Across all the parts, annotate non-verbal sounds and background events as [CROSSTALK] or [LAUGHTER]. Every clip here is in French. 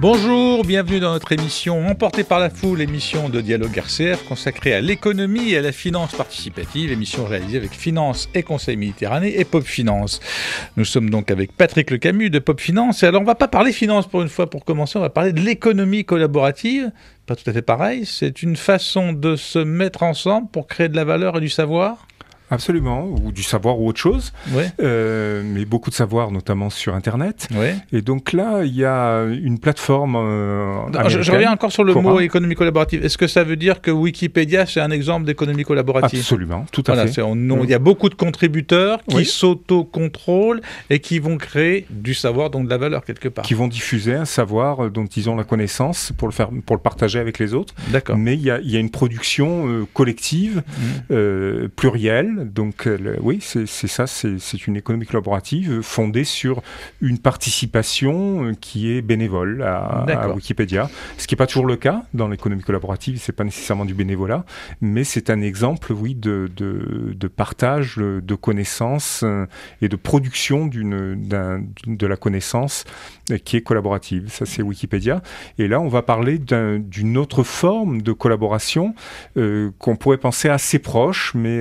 Bonjour, bienvenue dans notre émission Emportée par la foule, émission de Dialogue RCF consacrée à l'économie et à la finance participative, émission réalisée avec Finance et Conseil Méditerranée et Pop Finance. Nous sommes donc avec Patrick Le Camus de Pop Finance. Et alors, on va pas parler finance pour une fois pour commencer, on va parler de l'économie collaborative. Pas tout à fait pareil, c'est une façon de se mettre ensemble pour créer de la valeur et du savoir Absolument, ou du savoir ou autre chose. Euh, mais beaucoup de savoir, notamment sur Internet. Et donc là, il y a une plateforme. Euh, je, reviens encore sur le mot économie collaborative. Est-ce que ça veut dire que Wikipédia, c'est un exemple d'économie collaborative Absolument, tout à fait. Il y a beaucoup de contributeurs qui s'autocontrôlent s'auto-contrôlent et qui vont créer du savoir, donc de la valeur quelque part. Qui vont diffuser un savoir euh, dont ils ont la connaissance pour le, faire, pour le partager avec les autres. D'accord. Mais il y a, y a, une production euh, collective, mmh. plurielle donc euh, oui, c'est ça, c'est une économie collaborative fondée sur une participation euh, qui est bénévole à, Wikipédia, ce qui n'est pas toujours le cas dans l'économie collaborative, c'est pas nécessairement du bénévolat, mais c'est un exemple, oui, de, partage de connaissances euh, et de production de la connaissance qui est collaborative. Ça, c'est Wikipédia. Et là, on va parler d'une autre forme de collaboration qu'on pourrait penser assez proche, mais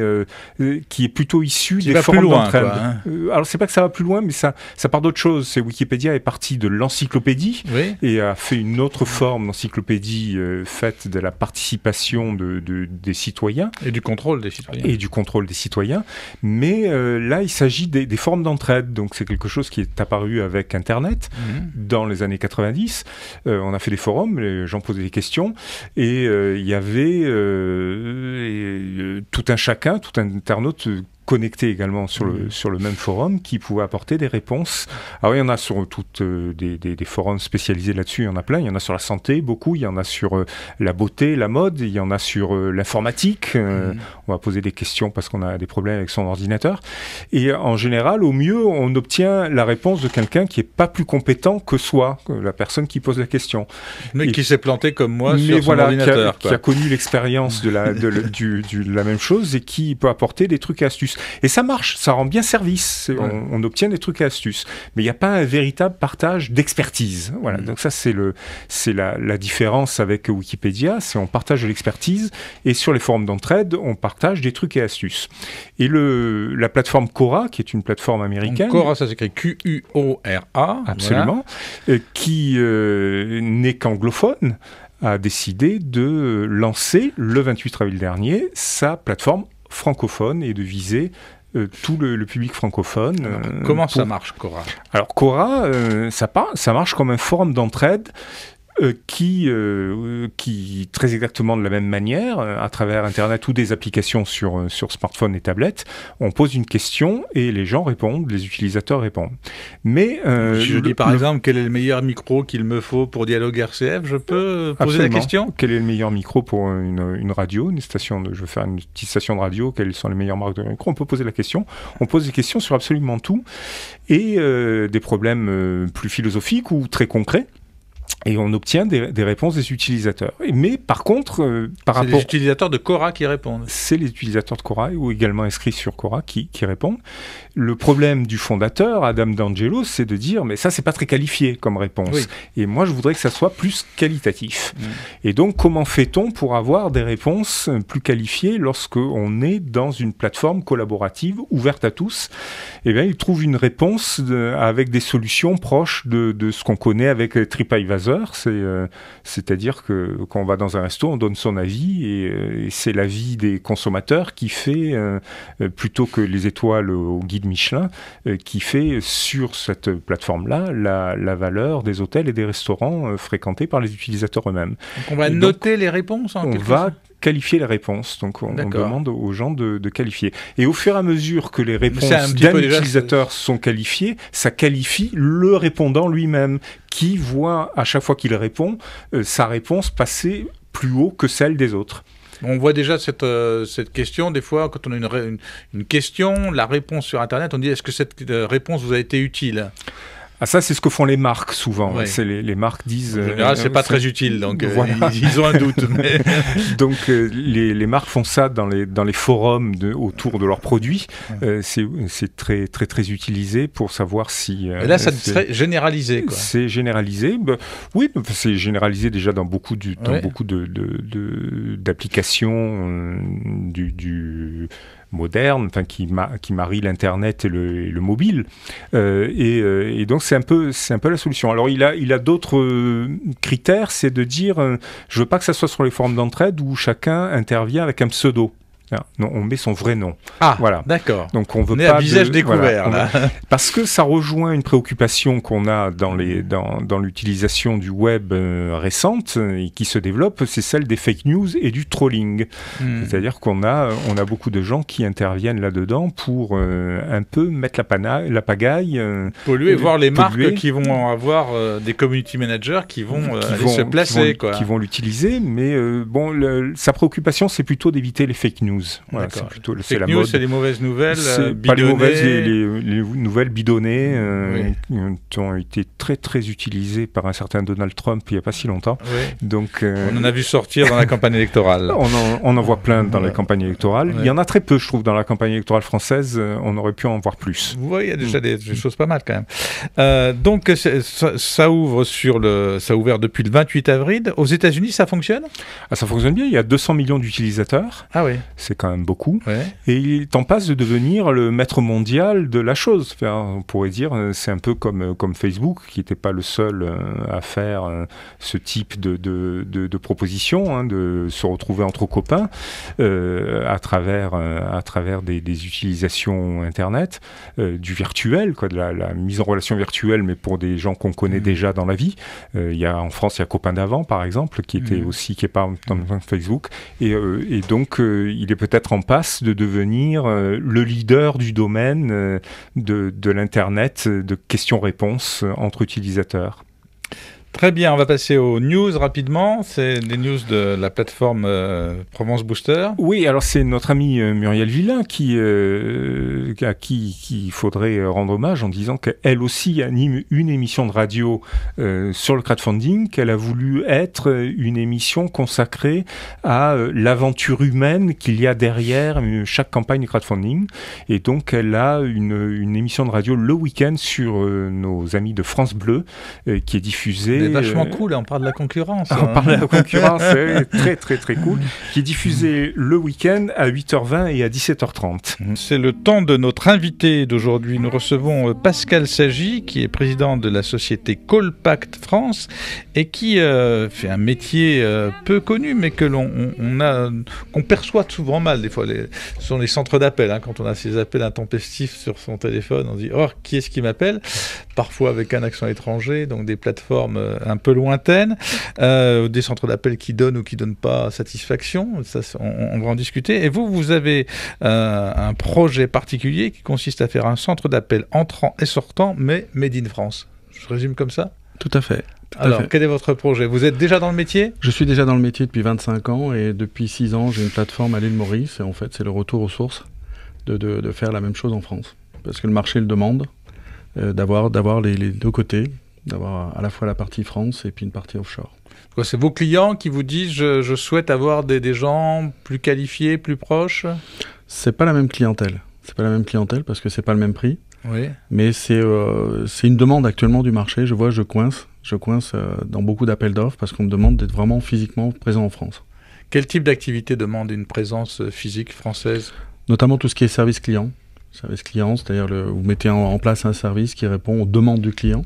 qui est plutôt issu des formes d'entraide. Hein. Euh, alors c'est pas que ça va plus loin, mais ça, ça part d'autre chose. C'est Wikipédia est partie de l'encyclopédie et a fait une autre forme d'encyclopédie euh, faite de la participation de, des citoyens et du contrôle des citoyens et du contrôle des citoyens. Mais euh, là, il s'agit des, formes d'entraide. Donc c'est quelque chose qui est apparu avec Internet mhm. dans les années 90. on a fait des forums, les gens posaient des questions et il y avait tout un chacun, tout un notre connectés également sur le, mm. sur le même forum qui pouvaient apporter des réponses. Alors, ah il y en a sur toutes euh, des, des, forums spécialisés là-dessus, il y en a plein. Il y en a sur la santé, beaucoup. Il y en a sur euh, la beauté, la mode. Il y en a sur euh, l'informatique. Mm. On va poser des questions parce qu'on a des problèmes avec son ordinateur. Et en général, au mieux, on obtient la réponse de quelqu'un qui est pas plus compétent que soi, la personne qui pose la question. Mais qui s'est planté comme moi sur son ordinateur. Qui a, connu l'expérience de la, de, du, la même chose et qui peut apporter des trucs et astuces. Et ça marche, ça rend bien service. On, obtient des trucs et astuces. Mais il n'y a pas un véritable partage d'expertise. Voilà. Mm. Donc ça, c'est le, c'est la, différence avec Wikipédia. C'est on partage de l'expertise et sur les forums d'entraide, on partage des trucs et astuces. Et le, la plateforme cora qui est une plateforme américaine. Cora, ça s'écrit Q-U-O-R-A. Absolument. Euh, qui euh, n'est qu'anglophone a décidé de lancer le 28 avril dernier sa plateforme francophone et de viser euh, tout le, public francophone. Euh, comment ça marche, Cora Alors, Cora, euh, ça, ça marche comme un forum d'entraide euh, qui, euh, qui, très exactement de la même manière, euh, à travers Internet ou des applications sur, sur smartphone et tablettes, on pose une question et les gens répondent, les utilisateurs répondent. Mais je dis par exemple quel est le meilleur micro qu'il me faut pour Dialogue RCF, je peux poser la question. Quel est le meilleur micro pour une, une radio, une station je veux faire une petite station de radio, quelles sont les meilleures marques de micro On peut poser la question. On pose des questions sur absolument tout et des problèmes plus philosophiques ou très concrets et on obtient des, réponses des utilisateurs. Mais par contre, euh, par rapport... C'est les utilisateurs de Cora qui répondent. C'est les utilisateurs de Cora, ou également inscrits sur Cora, qui, répondent. Le problème du fondateur, Adam D'Angelo, c'est de dire, mais ça, c'est pas très qualifié comme réponse. Et moi, je voudrais que ça soit plus qualitatif. Mm. Et donc, comment fait-on pour avoir des réponses plus qualifiées on est dans une plateforme collaborative, ouverte à tous Eh bien, il trouve une réponse avec des solutions proches de, de ce qu'on connaît avec TripAdvisor euh, c'est-à-dire que quand on va dans un resto, on donne son avis et, euh, c'est l'avis des consommateurs qui fait, euh, plutôt que les étoiles au guide Michelin, qui fait sur cette plateforme-là la, valeur des hôtels et des restaurants fréquentés par les utilisateurs eux-mêmes. on va noter les réponses. Hein, qualifier la réponse. Donc on, demande aux gens de, qualifier. Et au fur et à mesure que les réponses d'un utilisateur sont qualifiées, ça qualifie le répondant lui-même, qui voit à chaque fois qu'il répond euh, sa réponse passer plus haut que celle des autres. On voit déjà cette, euh, cette question, des fois, quand on a une, une question, la réponse sur Internet, on dit est-ce que cette euh, réponse vous a été utile ah ça, c'est ce que font les marques souvent. C'est les, marques disent. En général, euh, c'est pas euh, très utile, donc euh, voilà. ils, ont un doute. [LAUGHS] donc les, les, marques font ça dans les dans les forums de, autour de leurs produits. c'est très très très utilisé pour savoir si. Et là, ça serait généralisé. C'est généralisé. Bah, oui, c'est généralisé déjà dans beaucoup du, dans beaucoup de d'applications du moderne, enfin qui, qui marie l'internet et le, mobile. Euh, euh, et, donc c'est un peu c'est un peu la solution. Alors il a il a d'autres euh, critères, c'est de dire je veux pas que ça soit sur les formes d'entraide où chacun intervient avec un pseudo. Ah, on met son vrai nom. Ah, voilà. D'accord. Donc on veut à visage découvert là. [LAUGHS] parce que ça rejoint une préoccupation qu'on a dans les mm. dans, dans l'utilisation du web euh, récente euh, et qui se développe, c'est celle des fake news et du trolling. Mm. C'est-à-dire qu'on a on a beaucoup de gens qui interviennent là-dedans pour euh, un peu mettre la pana la pagaille, polluer, voir les marques qui vont avoir des community managers qui vont, se placer qui vont, quoi. Qui vont l'utiliser, mais bon, sa préoccupation c'est plutôt d'éviter les fake news. Voilà, c'est plutôt la mode. C'est les mauvaises nouvelles. Euh, pas les mauvaises, les, nouvelles bidonnées euh, qui ont été très très utilisées par un certain Donald Trump il n'y a pas si longtemps. Donc euh, on en a vu sortir dans la campagne électorale. [LAUGHS] On en, voit plein dans la campagne électorale. Il y en a très peu, je trouve, dans la campagne électorale française. On aurait pu en voir plus. Oui, il y a déjà mm. des, choses pas mal quand même. donc ça, ouvre sur le, ça ouvert depuis le 28 avril. Aux États-Unis, ça fonctionne ah, Ça fonctionne bien. Il y a 200 millions d'utilisateurs. Ah oui c'est quand même beaucoup. Et il t'en passe de devenir le maître mondial de la chose. on pourrait dire, euh, c'est un peu comme, euh, comme Facebook, qui n'était pas le seul euh, à faire ce type de, de, de, proposition, hein, de se retrouver entre copains à travers, à travers des, utilisations Internet, du virtuel, quoi, de la, mise en relation virtuelle, mais pour des gens qu'on connaît mmh. déjà dans la vie. il y a, en France, il y a Copain d'avant, par exemple, qui était mmh. aussi, qui est pas dans Facebook. Et, et donc, il est peut-être en passe de devenir euh, le leader du domaine euh, de, l'Internet de questions-réponses entre utilisateurs. Très bien, on va passer aux news rapidement. C'est des news de la plateforme euh, Provence Booster. Oui, alors c'est notre amie euh, Muriel Villain qui, euh, à qui il faudrait rendre hommage en disant qu'elle aussi anime une émission de radio sur le crowdfunding, qu'elle a voulu être une émission consacrée à l'aventure humaine qu'il y a derrière chaque campagne de crowdfunding. Et donc elle a une, émission de radio le week-end sur nos amis de France Bleu qui est diffusée vachement cool, on parle de la concurrence. [LAUGHS] On hein. parle de la concurrence, [LAUGHS] très très très cool, qui est diffusé le week-end à 8h20 et à 17h30. Mm. C'est le temps de notre invité d'aujourd'hui. Nous recevons euh, Pascal Sagy, qui est président de la société Callpact France et qui euh, fait un métier euh, peu connu, mais que l'on on, qu'on perçoit souvent mal. Des fois, les, ce sont les centres d'appel. Hein. quand on a ces appels intempestifs sur son téléphone, on dit Or, oh, qui est-ce qui m'appelle Parfois avec un accent étranger, donc des plateformes euh, un peu lointaine euh, des centres d'appel qui donnent ou qui donnent pas satisfaction. Ça, on, va en discuter. Et vous, vous avez euh, un projet particulier qui consiste à faire un centre d'appel entrant et sortant, mais made in France. Je résume comme ça Tout à fait. Alors, quel est votre projet Vous êtes déjà dans le métier Je suis déjà dans le métier depuis 25 ans et depuis 6 ans, j'ai une plateforme à l'île Maurice et en fait, c'est le retour aux sources de, faire la même chose en France. Parce que le marché le demande, d'avoir les, les deux côtés, d'avoir à la fois la partie France et puis une partie offshore. C'est vos clients qui vous disent je, souhaite avoir des, gens plus qualifiés, plus proches C'est pas la même clientèle. C'est pas la même clientèle parce que c'est pas le même prix. Mais euh, c'est une demande actuellement du marché. Je vois, je coince. Je coince euh, dans beaucoup d'appels d'offres parce qu'on me demande d'être vraiment physiquement présent en France. Quel type d'activité demande une présence euh, physique française Notamment tout ce qui est service client. Service client, c'est-à-dire vous mettez en, place un service qui répond aux demandes du client.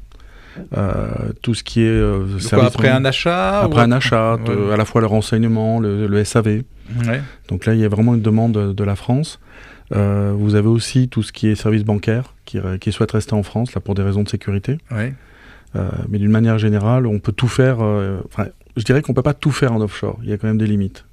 Euh, tout ce qui est euh, après un achat après un achat euh, à la fois le renseignement le, SAV donc là il y a vraiment une demande de la France vous avez aussi tout ce qui est service bancaire, qui, qui souhaite rester en France, là, pour des raisons de sécurité. mais d'une manière générale, on peut tout faire. je dirais qu'on ne peut pas tout faire en offshore. Il y a quand même des limites.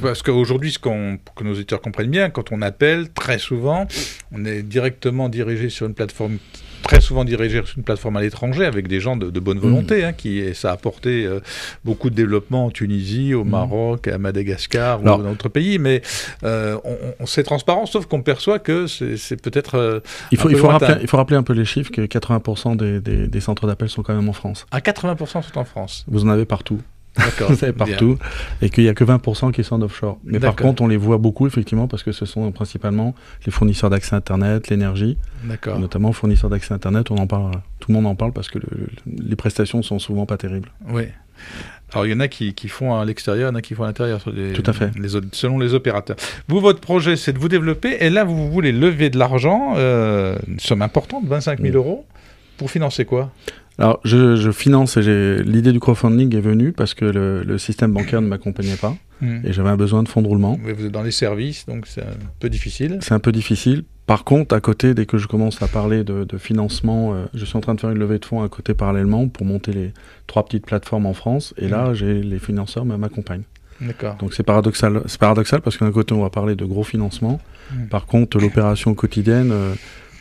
parce qu'aujourd'hui, ce qu'on, que nos auditeurs comprennent bien, quand on appelle, très souvent, on est directement dirigé sur une plateforme très souvent dirigé sur une plateforme à l'étranger avec des gens de, bonne mm. volonté, hein, qui, ça a apporté euh, beaucoup de développement en Tunisie, au mm. Maroc, à Madagascar ou dans d'autres pays, mais euh, on, on c'est transparent, sauf qu'on perçoit que c'est peut-être. Euh, il, faut, il, faut rappeler, il faut rappeler un peu les chiffres que 80% des, des, centres d'appel sont quand même en France. À ah, 80% sont en France. Vous en avez partout c'est [LAUGHS] partout, et qu'il n'y a que 20% qui sont en offshore. Mais par contre, on les voit beaucoup, effectivement, parce que ce sont principalement les fournisseurs d'accès Internet, l'énergie, notamment fournisseurs d'accès Internet, on en parle, tout le monde en parle parce que les prestations sont souvent pas terribles. Oui. Alors il y en a qui, font à l'extérieur, il y en a qui font à l'intérieur, Tout à fait. selon les opérateurs. Vous, votre projet, c'est de vous développer, et là, vous voulez lever de l'argent, euh, une somme importante, 25 000 euros. Pour financer quoi Alors, je, finance et l'idée du crowdfunding est venue parce que le, système bancaire ne m'accompagnait pas hmm. et j'avais un besoin de fonds de roulement. vous êtes dans les services, donc c'est un peu difficile. C'est un peu difficile. Par contre, à côté, dès que je commence à parler de, financement, euh, je suis en train de faire une levée de fonds à côté parallèlement pour monter les trois petites plateformes en France. Et là, hmm. j'ai les financeurs m'accompagnent. D'accord. Donc c'est paradoxal, c'est paradoxal parce qu'un côté on va parler de gros financement hmm. par contre l'opération quotidienne, euh,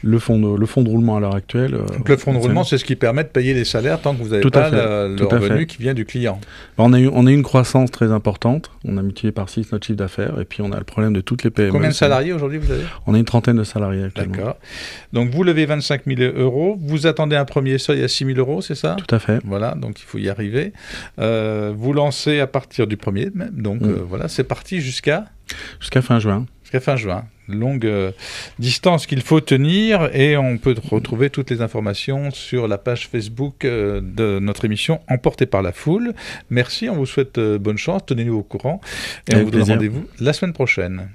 le fonds de, le fond de roulement à l'heure actuelle. Euh, donc le fonds de roulement, c'est ce qui permet de payer les salaires tant que vous n'avez pas le revenu qui vient du client. Bah, on a, eu, on a une croissance très importante. On a multiplié par 6 notre chiffre d'affaires et puis on a le problème de toutes les PME. Combien de salariés aujourd'hui vous avez On a une trentaine de salariés actuellement. D'accord. Donc vous levez 25 000 euros. Vous attendez un premier seuil à 6 000 euros, c'est ça Tout à fait. Voilà, donc il faut y arriver. Euh, vous lancez à partir du 1er, donc mm. euh, voilà, c'est parti jusqu'à Jusqu'à fin juin fin juin. Longue euh, distance qu'il faut tenir et on peut retrouver toutes les informations sur la page Facebook euh, de notre émission emportée par la foule. Merci, on vous souhaite euh, bonne chance, tenez-nous au courant et on vous donne rendez-vous la semaine prochaine.